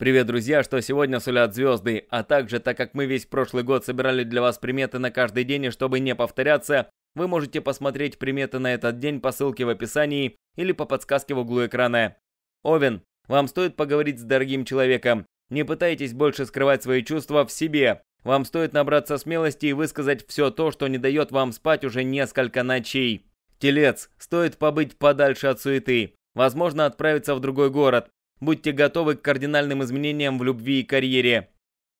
Привет, друзья, что сегодня сулят звезды, а также, так как мы весь прошлый год собирали для вас приметы на каждый день, и чтобы не повторяться, вы можете посмотреть приметы на этот день по ссылке в описании или по подсказке в углу экрана. Овен, вам стоит поговорить с дорогим человеком. Не пытайтесь больше скрывать свои чувства в себе. Вам стоит набраться смелости и высказать все то, что не дает вам спать уже несколько ночей. Телец, стоит побыть подальше от суеты. Возможно, отправиться в другой город, будьте готовы к кардинальным изменениям в любви и карьере.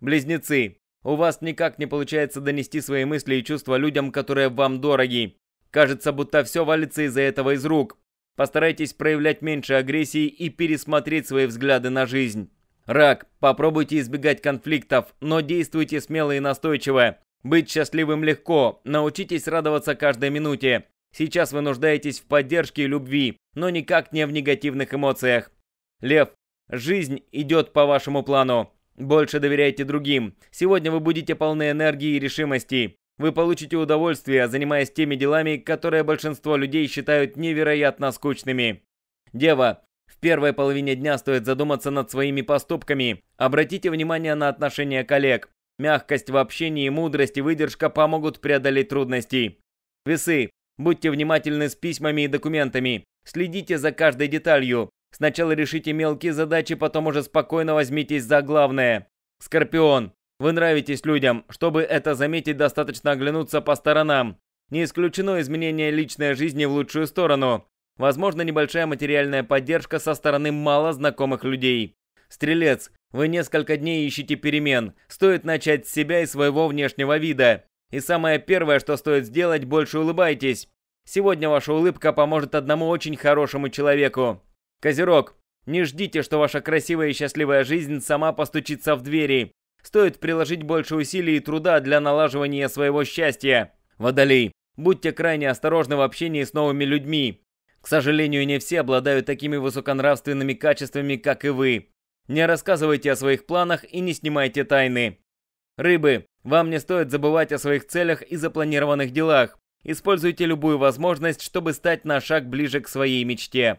Близнецы, у вас никак не получается донести свои мысли и чувства людям, которые вам дороги. Кажется, будто все валится из-за этого из рук. Постарайтесь проявлять меньше агрессии и пересмотреть свои взгляды на жизнь. Рак, попробуйте избегать конфликтов, но действуйте смело и настойчиво. Быть счастливым легко, научитесь радоваться каждой минуте. Сейчас вы нуждаетесь в поддержке и любви, но никак не в негативных эмоциях. Лев, жизнь идет по вашему плану. Больше доверяйте другим. Сегодня вы будете полны энергии и решимости. Вы получите удовольствие, занимаясь теми делами, которые большинство людей считают невероятно скучными. Дева, в первой половине дня стоит задуматься над своими поступками. Обратите внимание на отношения коллег. Мягкость в общении, мудрость и выдержка помогут преодолеть трудности. Весы, будьте внимательны с письмами и документами. Следите за каждой деталью. Сначала решите мелкие задачи, потом уже спокойно возьмитесь за главное. Скорпион, вы нравитесь людям. Чтобы это заметить, достаточно оглянуться по сторонам. Не исключено изменение личной жизни в лучшую сторону. Возможно, небольшая материальная поддержка со стороны мало знакомых людей. Стрелец, вы несколько дней ищете перемен. Стоит начать с себя и своего внешнего вида. И самое первое, что стоит сделать, больше улыбайтесь. Сегодня ваша улыбка поможет одному очень хорошему человеку. Козерог, не ждите, что ваша красивая и счастливая жизнь сама постучится в двери. Стоит приложить больше усилий и труда для налаживания своего счастья. Водолей, будьте крайне осторожны в общении с новыми людьми. К сожалению, не все обладают такими высоконравственными качествами, как и вы. Не рассказывайте о своих планах и не снимайте тайны. Рыбы, вам не стоит забывать о своих целях и запланированных делах. Используйте любую возможность, чтобы стать на шаг ближе к своей мечте.